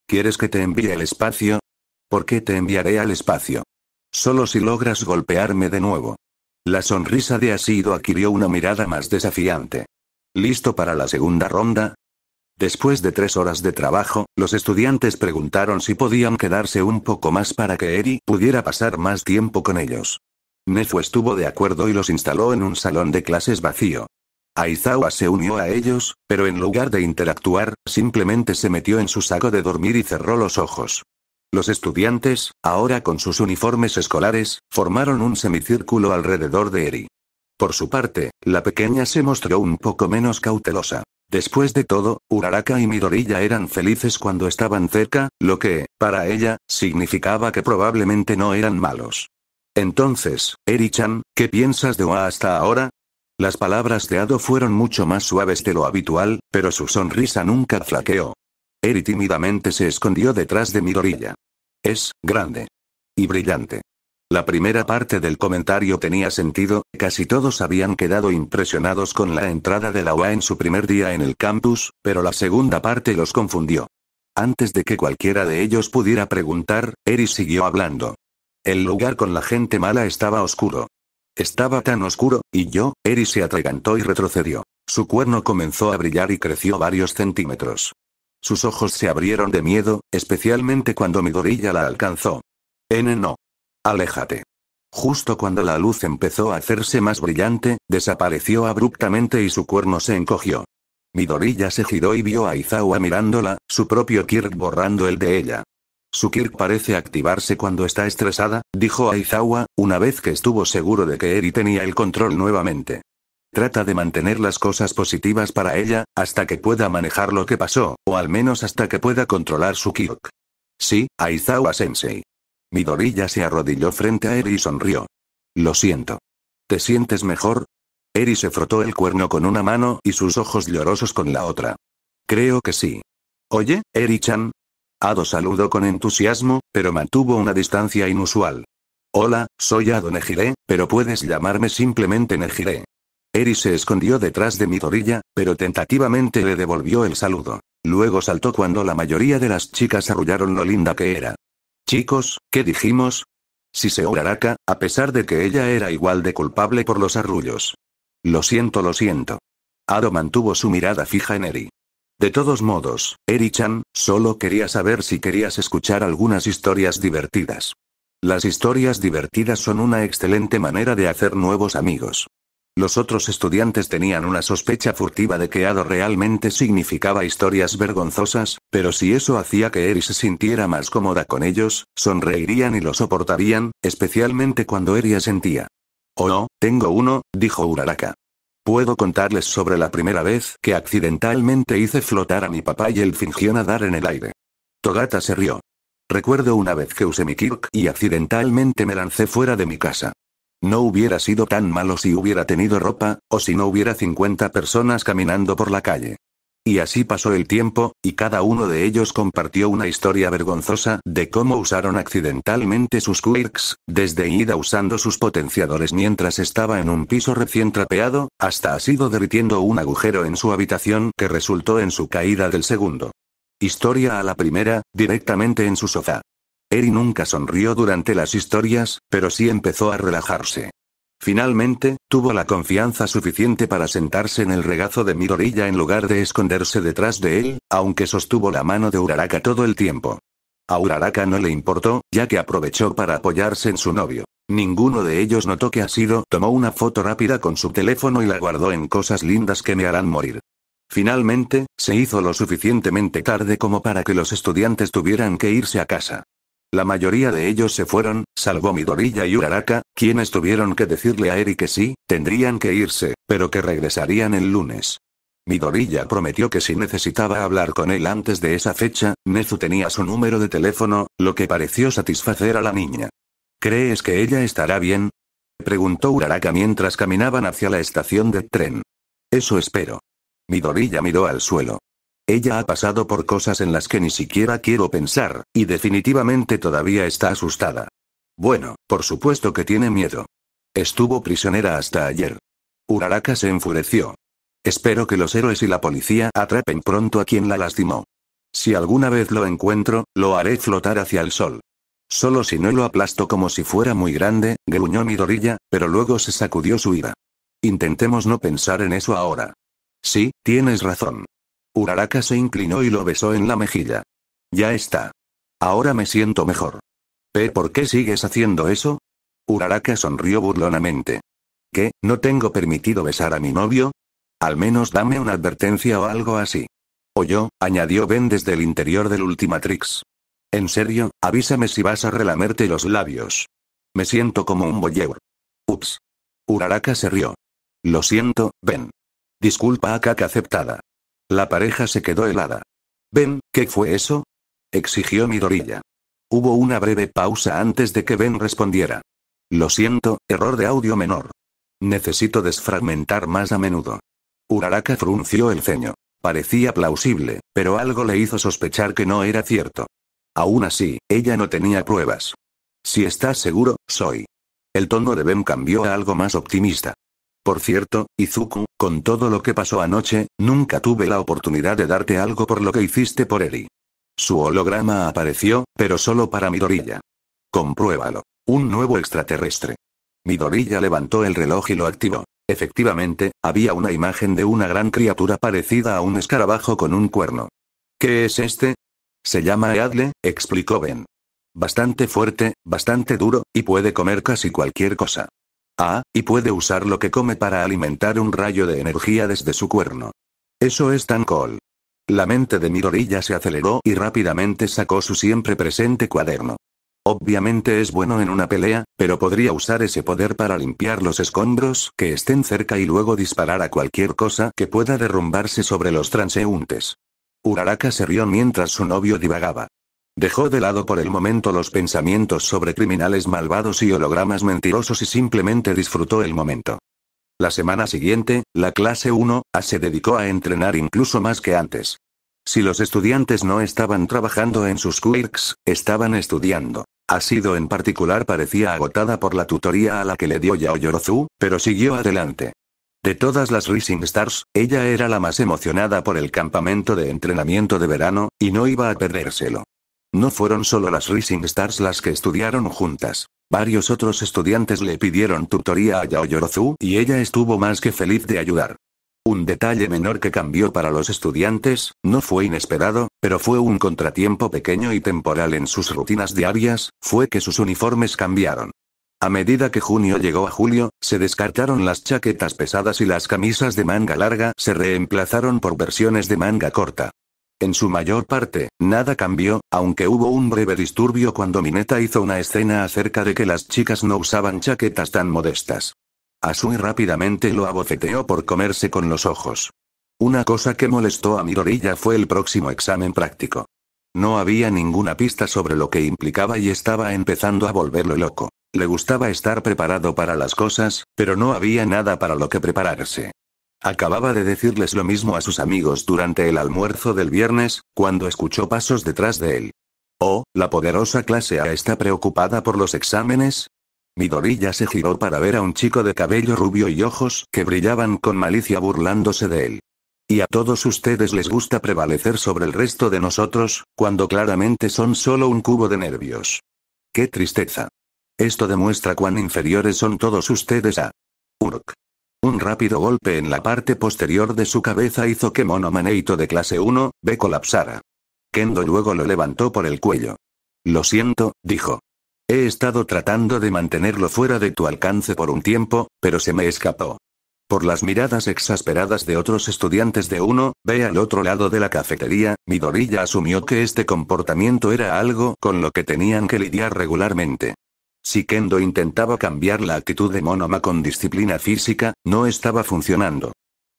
¿Quieres que te envíe al espacio? ¿Por qué te enviaré al espacio? Solo si logras golpearme de nuevo. La sonrisa de Asido adquirió una mirada más desafiante. ¿Listo para la segunda ronda? Después de tres horas de trabajo, los estudiantes preguntaron si podían quedarse un poco más para que Eri pudiera pasar más tiempo con ellos. Nezu estuvo de acuerdo y los instaló en un salón de clases vacío. Aizawa se unió a ellos, pero en lugar de interactuar, simplemente se metió en su saco de dormir y cerró los ojos. Los estudiantes, ahora con sus uniformes escolares, formaron un semicírculo alrededor de Eri. Por su parte, la pequeña se mostró un poco menos cautelosa. Después de todo, Uraraka y Midorilla eran felices cuando estaban cerca, lo que, para ella, significaba que probablemente no eran malos. Entonces, Eri-chan, ¿qué piensas de Oa hasta ahora? Las palabras de Ado fueron mucho más suaves de lo habitual, pero su sonrisa nunca flaqueó. Eri tímidamente se escondió detrás de mi orilla. Es, grande. Y brillante. La primera parte del comentario tenía sentido, casi todos habían quedado impresionados con la entrada de la UA en su primer día en el campus, pero la segunda parte los confundió. Antes de que cualquiera de ellos pudiera preguntar, Eri siguió hablando. El lugar con la gente mala estaba oscuro. Estaba tan oscuro, y yo, Eri se atragantó y retrocedió. Su cuerno comenzó a brillar y creció varios centímetros. Sus ojos se abrieron de miedo, especialmente cuando Midorilla la alcanzó. N no. Aléjate. Justo cuando la luz empezó a hacerse más brillante, desapareció abruptamente y su cuerno se encogió. Midorilla se giró y vio a Izawa mirándola, su propio Kirk borrando el de ella. Su Kirk parece activarse cuando está estresada, dijo Aizawa, una vez que estuvo seguro de que Eri tenía el control nuevamente. Trata de mantener las cosas positivas para ella, hasta que pueda manejar lo que pasó, o al menos hasta que pueda controlar su Kirk. Sí, Aizawa Sensei. Midorilla se arrodilló frente a Eri y sonrió. Lo siento. ¿Te sientes mejor? Eri se frotó el cuerno con una mano y sus ojos llorosos con la otra. Creo que sí. Oye, Eri-chan, Ado saludó con entusiasmo, pero mantuvo una distancia inusual. Hola, soy Ado Nejire, pero puedes llamarme simplemente Nejire. Eri se escondió detrás de mi torilla, pero tentativamente le devolvió el saludo. Luego saltó cuando la mayoría de las chicas arrullaron lo linda que era. Chicos, ¿qué dijimos? Si se acá, a pesar de que ella era igual de culpable por los arrullos. Lo siento, lo siento. Ado mantuvo su mirada fija en Eri. De todos modos, Eri-chan, solo quería saber si querías escuchar algunas historias divertidas. Las historias divertidas son una excelente manera de hacer nuevos amigos. Los otros estudiantes tenían una sospecha furtiva de que Ado realmente significaba historias vergonzosas, pero si eso hacía que Eri se sintiera más cómoda con ellos, sonreirían y lo soportarían, especialmente cuando Eri asentía. Oh, tengo uno, dijo Uraraka. Puedo contarles sobre la primera vez que accidentalmente hice flotar a mi papá y él fingió nadar en el aire. Togata se rió. Recuerdo una vez que usé mi kirk y accidentalmente me lancé fuera de mi casa. No hubiera sido tan malo si hubiera tenido ropa, o si no hubiera 50 personas caminando por la calle. Y así pasó el tiempo, y cada uno de ellos compartió una historia vergonzosa de cómo usaron accidentalmente sus quirks, desde Ida usando sus potenciadores mientras estaba en un piso recién trapeado, hasta Asido derritiendo un agujero en su habitación que resultó en su caída del segundo. Historia a la primera, directamente en su sofá. Eri nunca sonrió durante las historias, pero sí empezó a relajarse. Finalmente, tuvo la confianza suficiente para sentarse en el regazo de Mirorilla en lugar de esconderse detrás de él, aunque sostuvo la mano de Uraraka todo el tiempo. A Uraraka no le importó, ya que aprovechó para apoyarse en su novio. Ninguno de ellos notó que Asido tomó una foto rápida con su teléfono y la guardó en cosas lindas que me harán morir. Finalmente, se hizo lo suficientemente tarde como para que los estudiantes tuvieran que irse a casa. La mayoría de ellos se fueron, salvo Midorilla y Uraraka, quienes tuvieron que decirle a Eri que sí, tendrían que irse, pero que regresarían el lunes. Midorilla prometió que si necesitaba hablar con él antes de esa fecha, Nezu tenía su número de teléfono, lo que pareció satisfacer a la niña. ¿Crees que ella estará bien? Preguntó Uraraka mientras caminaban hacia la estación de tren. Eso espero. Midorilla miró al suelo. Ella ha pasado por cosas en las que ni siquiera quiero pensar, y definitivamente todavía está asustada. Bueno, por supuesto que tiene miedo. Estuvo prisionera hasta ayer. Uraraka se enfureció. Espero que los héroes y la policía atrapen pronto a quien la lastimó. Si alguna vez lo encuentro, lo haré flotar hacia el sol. Solo si no lo aplasto como si fuera muy grande, gruñó dorilla, pero luego se sacudió su ira. Intentemos no pensar en eso ahora. Sí, tienes razón. Uraraka se inclinó y lo besó en la mejilla. Ya está. Ahora me siento mejor. por qué sigues haciendo eso? Uraraka sonrió burlonamente. ¿Qué, no tengo permitido besar a mi novio? Al menos dame una advertencia o algo así. O yo, añadió Ben desde el interior del Ultimatrix. En serio, avísame si vas a relamerte los labios. Me siento como un boyeur. Ups. Uraraka se rió. Lo siento, Ben. Disculpa a aceptada. La pareja se quedó helada. Ben, ¿qué fue eso? exigió Midorilla. Hubo una breve pausa antes de que Ben respondiera. Lo siento, error de audio menor. Necesito desfragmentar más a menudo. Uraraka frunció el ceño. Parecía plausible, pero algo le hizo sospechar que no era cierto. Aún así, ella no tenía pruebas. Si estás seguro, soy. El tono de Ben cambió a algo más optimista. Por cierto, Izuku, con todo lo que pasó anoche, nunca tuve la oportunidad de darte algo por lo que hiciste por Eri. Su holograma apareció, pero solo para Midorilla. Compruébalo. Un nuevo extraterrestre. Midorilla levantó el reloj y lo activó. Efectivamente, había una imagen de una gran criatura parecida a un escarabajo con un cuerno. ¿Qué es este? Se llama Eadle, explicó Ben. Bastante fuerte, bastante duro, y puede comer casi cualquier cosa. Ah, y puede usar lo que come para alimentar un rayo de energía desde su cuerno. Eso es tan cool. La mente de Mirorilla se aceleró y rápidamente sacó su siempre presente cuaderno. Obviamente es bueno en una pelea, pero podría usar ese poder para limpiar los escombros que estén cerca y luego disparar a cualquier cosa que pueda derrumbarse sobre los transeúntes. Uraraka se rió mientras su novio divagaba. Dejó de lado por el momento los pensamientos sobre criminales malvados y hologramas mentirosos y simplemente disfrutó el momento. La semana siguiente, la clase 1A se dedicó a entrenar incluso más que antes. Si los estudiantes no estaban trabajando en sus quirks, estaban estudiando. Asido en particular parecía agotada por la tutoría a la que le dio Yaoyorozu, pero siguió adelante. De todas las Rising Stars, ella era la más emocionada por el campamento de entrenamiento de verano, y no iba a perdérselo. No fueron solo las Rising Stars las que estudiaron juntas. Varios otros estudiantes le pidieron tutoría a Yaoyorozu y ella estuvo más que feliz de ayudar. Un detalle menor que cambió para los estudiantes, no fue inesperado, pero fue un contratiempo pequeño y temporal en sus rutinas diarias, fue que sus uniformes cambiaron. A medida que junio llegó a julio, se descartaron las chaquetas pesadas y las camisas de manga larga se reemplazaron por versiones de manga corta. En su mayor parte, nada cambió, aunque hubo un breve disturbio cuando Mineta hizo una escena acerca de que las chicas no usaban chaquetas tan modestas. Asui rápidamente lo abofeteó por comerse con los ojos. Una cosa que molestó a Mirorilla fue el próximo examen práctico. No había ninguna pista sobre lo que implicaba y estaba empezando a volverlo loco. Le gustaba estar preparado para las cosas, pero no había nada para lo que prepararse. Acababa de decirles lo mismo a sus amigos durante el almuerzo del viernes, cuando escuchó pasos detrás de él. Oh, la poderosa clase A está preocupada por los exámenes. Midorilla se giró para ver a un chico de cabello rubio y ojos que brillaban con malicia burlándose de él. Y a todos ustedes les gusta prevalecer sobre el resto de nosotros, cuando claramente son solo un cubo de nervios. ¡Qué tristeza! Esto demuestra cuán inferiores son todos ustedes a... Urk. Un rápido golpe en la parte posterior de su cabeza hizo que Mono de clase 1, B colapsara. Kendo luego lo levantó por el cuello. Lo siento, dijo. He estado tratando de mantenerlo fuera de tu alcance por un tiempo, pero se me escapó. Por las miradas exasperadas de otros estudiantes de uno, ve al otro lado de la cafetería, Midorilla asumió que este comportamiento era algo con lo que tenían que lidiar regularmente. Si Kendo intentaba cambiar la actitud de Monoma con disciplina física, no estaba funcionando.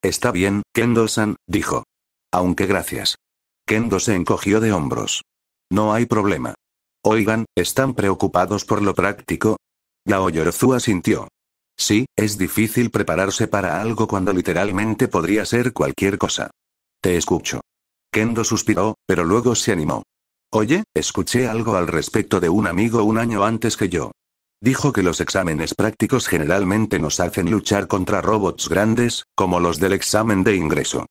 Está bien, Kendo-san, dijo. Aunque gracias. Kendo se encogió de hombros. No hay problema. Oigan, ¿están preocupados por lo práctico? Yorozu asintió. Sí, es difícil prepararse para algo cuando literalmente podría ser cualquier cosa. Te escucho. Kendo suspiró, pero luego se animó. Oye, escuché algo al respecto de un amigo un año antes que yo. Dijo que los exámenes prácticos generalmente nos hacen luchar contra robots grandes, como los del examen de ingreso.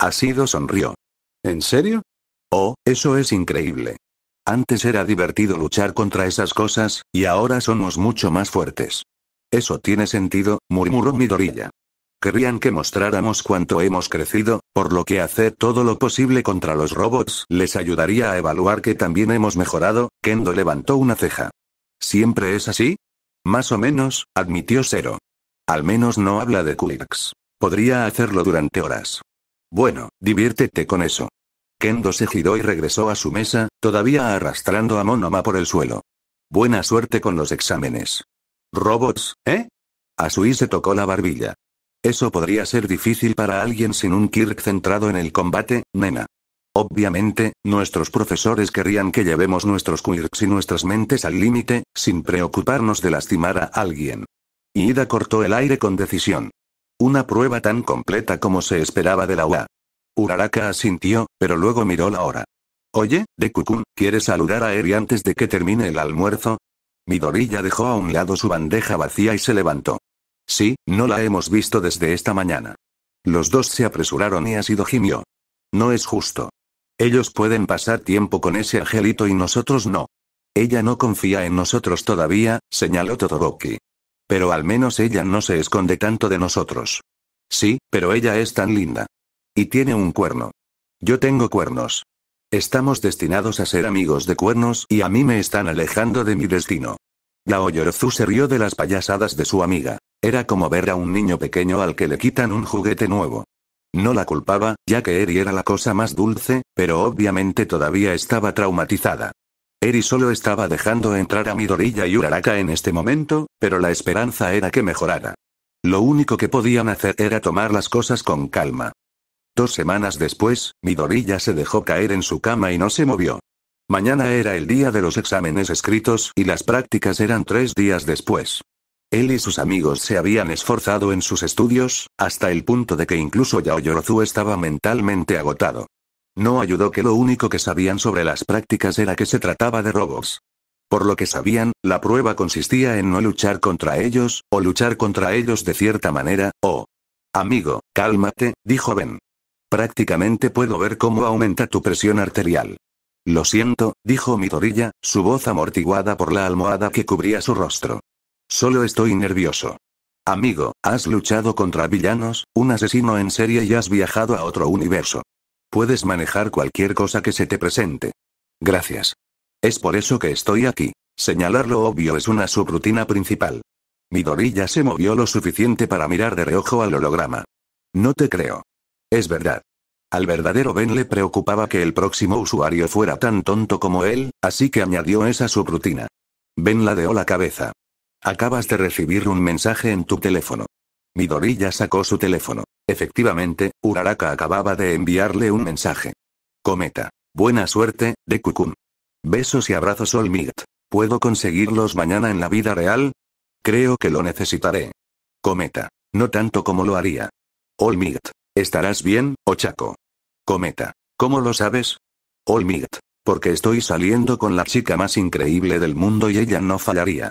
Asido sonrió. ¿En serio? Oh, eso es increíble. Antes era divertido luchar contra esas cosas, y ahora somos mucho más fuertes. Eso tiene sentido, murmuró Midorilla. Querían que mostráramos cuánto hemos crecido, por lo que hacer todo lo posible contra los robots les ayudaría a evaluar que también hemos mejorado, Kendo levantó una ceja. ¿Siempre es así? Más o menos, admitió Cero. Al menos no habla de Kulix. Podría hacerlo durante horas. Bueno, diviértete con eso. Kendo se giró y regresó a su mesa, todavía arrastrando a Monoma por el suelo. Buena suerte con los exámenes. Robots, ¿eh? A se tocó la barbilla. Eso podría ser difícil para alguien sin un Kirk centrado en el combate, nena. Obviamente, nuestros profesores querrían que llevemos nuestros quirks y nuestras mentes al límite, sin preocuparnos de lastimar a alguien. Y Ida cortó el aire con decisión. Una prueba tan completa como se esperaba de la UA. Uraraka asintió, pero luego miró la hora. Oye, Dekukun, ¿quieres saludar a Eri antes de que termine el almuerzo? Midorilla dejó a un lado su bandeja vacía y se levantó. Sí, no la hemos visto desde esta mañana. Los dos se apresuraron y ha sido gimió. No es justo. Ellos pueden pasar tiempo con ese angelito y nosotros no. Ella no confía en nosotros todavía, señaló Todoroki. Pero al menos ella no se esconde tanto de nosotros. Sí, pero ella es tan linda. Y tiene un cuerno. Yo tengo cuernos. Estamos destinados a ser amigos de cuernos y a mí me están alejando de mi destino. Oyorozu se rió de las payasadas de su amiga. Era como ver a un niño pequeño al que le quitan un juguete nuevo. No la culpaba, ya que Eri era la cosa más dulce, pero obviamente todavía estaba traumatizada. Eri solo estaba dejando entrar a Midorilla y Uraraka en este momento, pero la esperanza era que mejorara. Lo único que podían hacer era tomar las cosas con calma. Dos semanas después, Midorilla se dejó caer en su cama y no se movió. Mañana era el día de los exámenes escritos, y las prácticas eran tres días después. Él y sus amigos se habían esforzado en sus estudios, hasta el punto de que incluso Yaoyorozu estaba mentalmente agotado. No ayudó que lo único que sabían sobre las prácticas era que se trataba de robos. Por lo que sabían, la prueba consistía en no luchar contra ellos, o luchar contra ellos de cierta manera, o... Amigo, cálmate, dijo Ben. Prácticamente puedo ver cómo aumenta tu presión arterial. Lo siento, dijo Midorilla, su voz amortiguada por la almohada que cubría su rostro. Solo estoy nervioso. Amigo, has luchado contra villanos, un asesino en serie y has viajado a otro universo. Puedes manejar cualquier cosa que se te presente. Gracias. Es por eso que estoy aquí. Señalar lo obvio es una subrutina principal. Midorilla se movió lo suficiente para mirar de reojo al holograma. No te creo. Es verdad. Al verdadero Ben le preocupaba que el próximo usuario fuera tan tonto como él, así que añadió esa subrutina. Ben ladeó la cabeza. Acabas de recibir un mensaje en tu teléfono. Midorilla sacó su teléfono. Efectivamente, Uraraka acababa de enviarle un mensaje. Cometa. Buena suerte, de Kukun. Besos y abrazos All ¿Puedo conseguirlos mañana en la vida real? Creo que lo necesitaré. Cometa. No tanto como lo haría. All ¿Estarás bien, Ochaco. Cometa. ¿Cómo lo sabes? Olmigat. Porque estoy saliendo con la chica más increíble del mundo y ella no fallaría.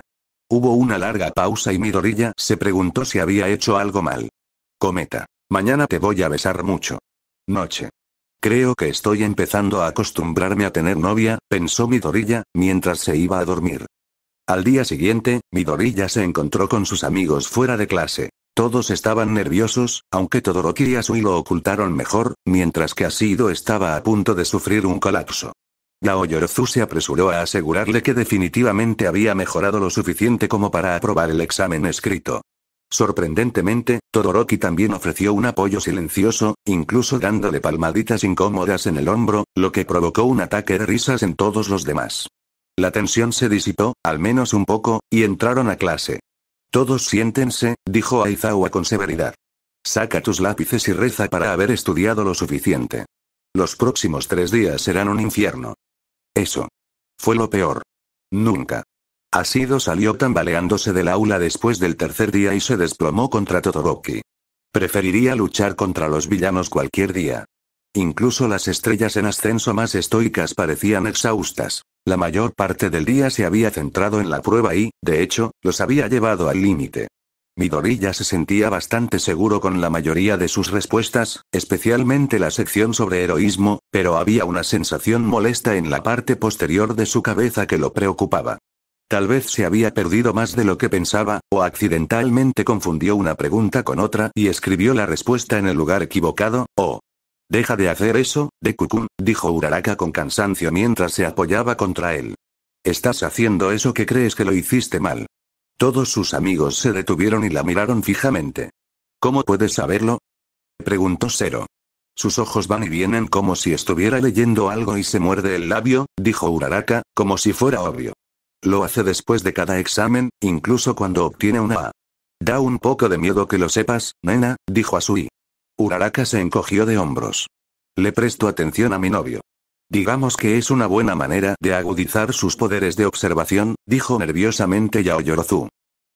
Hubo una larga pausa y Midorilla se preguntó si había hecho algo mal. Cometa. Mañana te voy a besar mucho. Noche. Creo que estoy empezando a acostumbrarme a tener novia, pensó Midorilla, mientras se iba a dormir. Al día siguiente, Midorilla se encontró con sus amigos fuera de clase. Todos estaban nerviosos, aunque Todoroki y Asui lo ocultaron mejor, mientras que Asido estaba a punto de sufrir un colapso. Yorozu se apresuró a asegurarle que definitivamente había mejorado lo suficiente como para aprobar el examen escrito. Sorprendentemente, Todoroki también ofreció un apoyo silencioso, incluso dándole palmaditas incómodas en el hombro, lo que provocó un ataque de risas en todos los demás. La tensión se disipó, al menos un poco, y entraron a clase. Todos siéntense, dijo Aizawa con severidad. Saca tus lápices y reza para haber estudiado lo suficiente. Los próximos tres días serán un infierno. Eso. Fue lo peor. Nunca. Asido salió tambaleándose del aula después del tercer día y se desplomó contra Todoroki. Preferiría luchar contra los villanos cualquier día. Incluso las estrellas en ascenso más estoicas parecían exhaustas. La mayor parte del día se había centrado en la prueba y, de hecho, los había llevado al límite. Midorilla se sentía bastante seguro con la mayoría de sus respuestas, especialmente la sección sobre heroísmo, pero había una sensación molesta en la parte posterior de su cabeza que lo preocupaba. Tal vez se había perdido más de lo que pensaba, o accidentalmente confundió una pregunta con otra y escribió la respuesta en el lugar equivocado, o, Deja de hacer eso, de Dekukun, dijo Uraraka con cansancio mientras se apoyaba contra él. Estás haciendo eso que crees que lo hiciste mal. Todos sus amigos se detuvieron y la miraron fijamente. ¿Cómo puedes saberlo? preguntó Cero. Sus ojos van y vienen como si estuviera leyendo algo y se muerde el labio, dijo Uraraka, como si fuera obvio. Lo hace después de cada examen, incluso cuando obtiene una A. Da un poco de miedo que lo sepas, nena, dijo Asui. Uraraka se encogió de hombros. Le presto atención a mi novio. Digamos que es una buena manera de agudizar sus poderes de observación, dijo nerviosamente Yaoyorozu.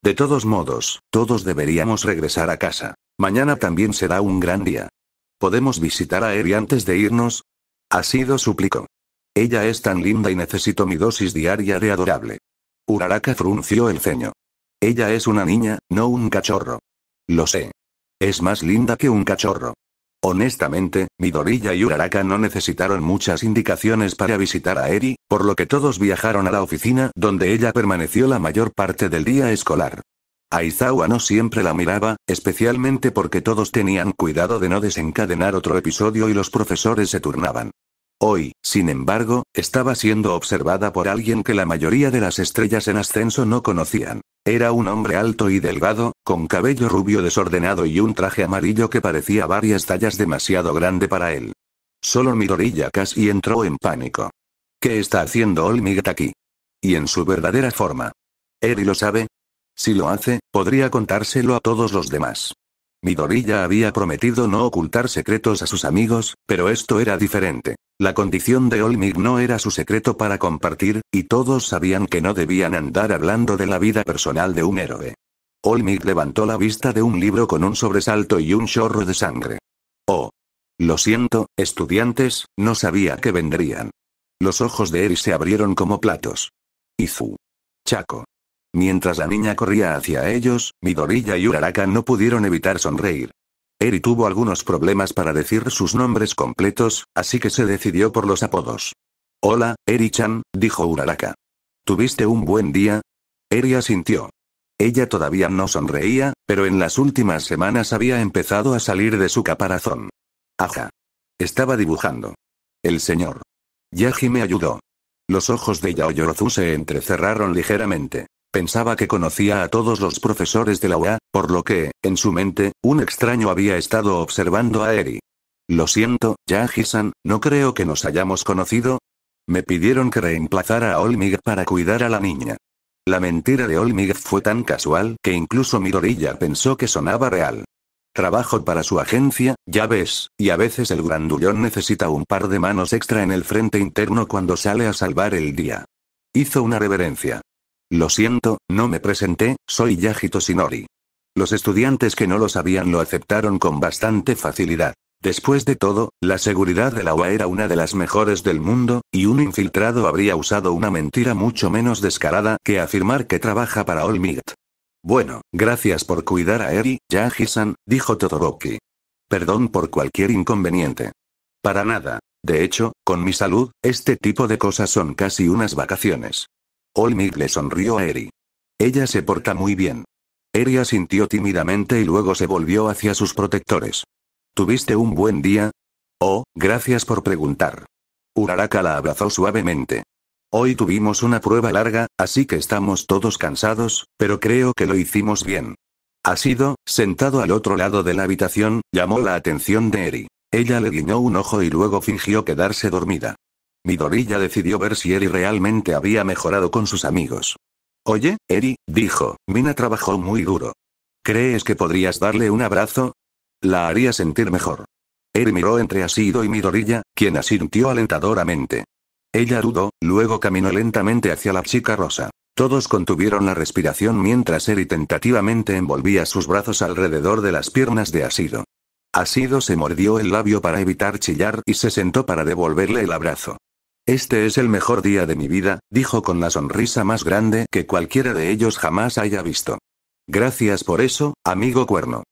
De todos modos, todos deberíamos regresar a casa. Mañana también será un gran día. ¿Podemos visitar a Eri antes de irnos? Así lo suplico. Ella es tan linda y necesito mi dosis diaria de adorable. Uraraka frunció el ceño. Ella es una niña, no un cachorro. Lo sé. Es más linda que un cachorro. Honestamente, Midorilla y Uraraka no necesitaron muchas indicaciones para visitar a Eri, por lo que todos viajaron a la oficina donde ella permaneció la mayor parte del día escolar. Aizawa no siempre la miraba, especialmente porque todos tenían cuidado de no desencadenar otro episodio y los profesores se turnaban. Hoy, sin embargo, estaba siendo observada por alguien que la mayoría de las estrellas en ascenso no conocían. Era un hombre alto y delgado, con cabello rubio desordenado y un traje amarillo que parecía varias tallas demasiado grande para él. Solo Midoriya casi entró en pánico. ¿Qué está haciendo Olmigat aquí? Y en su verdadera forma. ¿Eri lo sabe? Si lo hace, podría contárselo a todos los demás. Midorilla había prometido no ocultar secretos a sus amigos, pero esto era diferente. La condición de Olmig no era su secreto para compartir, y todos sabían que no debían andar hablando de la vida personal de un héroe. Olmig levantó la vista de un libro con un sobresalto y un chorro de sangre. Oh. Lo siento, estudiantes, no sabía que vendrían. Los ojos de Eri se abrieron como platos. Izu. Chaco. Mientras la niña corría hacia ellos, Midorilla y Uraraka no pudieron evitar sonreír. Eri tuvo algunos problemas para decir sus nombres completos, así que se decidió por los apodos. Hola, Eri-chan, dijo Uraraka. ¿Tuviste un buen día? Eri asintió. Ella todavía no sonreía, pero en las últimas semanas había empezado a salir de su caparazón. Aja. Estaba dibujando. El señor. Yaji me ayudó. Los ojos de Yaoyorozu se entrecerraron ligeramente. Pensaba que conocía a todos los profesores de la UA, por lo que, en su mente, un extraño había estado observando a Eri. Lo siento, yaji no creo que nos hayamos conocido. Me pidieron que reemplazara a Olmig para cuidar a la niña. La mentira de Olmig fue tan casual que incluso Mirorilla pensó que sonaba real. Trabajo para su agencia, ya ves, y a veces el grandullón necesita un par de manos extra en el frente interno cuando sale a salvar el día. Hizo una reverencia. Lo siento, no me presenté, soy Yajito Shinori. Los estudiantes que no lo sabían lo aceptaron con bastante facilidad. Después de todo, la seguridad de la UA era una de las mejores del mundo, y un infiltrado habría usado una mentira mucho menos descarada que afirmar que trabaja para All Might. Bueno, gracias por cuidar a Eri, Yahisan, dijo Todoroki. Perdón por cualquier inconveniente. Para nada. De hecho, con mi salud, este tipo de cosas son casi unas vacaciones. Olmig le sonrió a Eri. Ella se porta muy bien. Eri asintió tímidamente y luego se volvió hacia sus protectores. ¿Tuviste un buen día? Oh, gracias por preguntar. Uraraka la abrazó suavemente. Hoy tuvimos una prueba larga, así que estamos todos cansados, pero creo que lo hicimos bien. Asido, sentado al otro lado de la habitación, llamó la atención de Eri. Ella le guiñó un ojo y luego fingió quedarse dormida. Midorilla decidió ver si Eri realmente había mejorado con sus amigos. Oye, Eri, dijo, Mina trabajó muy duro. ¿Crees que podrías darle un abrazo? La haría sentir mejor. Eri miró entre Asido y Midorilla, quien asintió alentadoramente. Ella dudó, luego caminó lentamente hacia la chica rosa. Todos contuvieron la respiración mientras Eri tentativamente envolvía sus brazos alrededor de las piernas de Asido. Asido se mordió el labio para evitar chillar y se sentó para devolverle el abrazo. Este es el mejor día de mi vida, dijo con la sonrisa más grande que cualquiera de ellos jamás haya visto. Gracias por eso, amigo cuerno.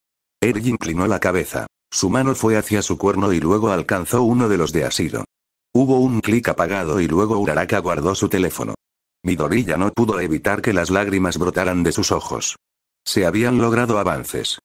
Ergy inclinó la cabeza. Su mano fue hacia su cuerno y luego alcanzó uno de los de Asido. Hubo un clic apagado y luego Uraraka guardó su teléfono. Midorilla no pudo evitar que las lágrimas brotaran de sus ojos. Se habían logrado avances.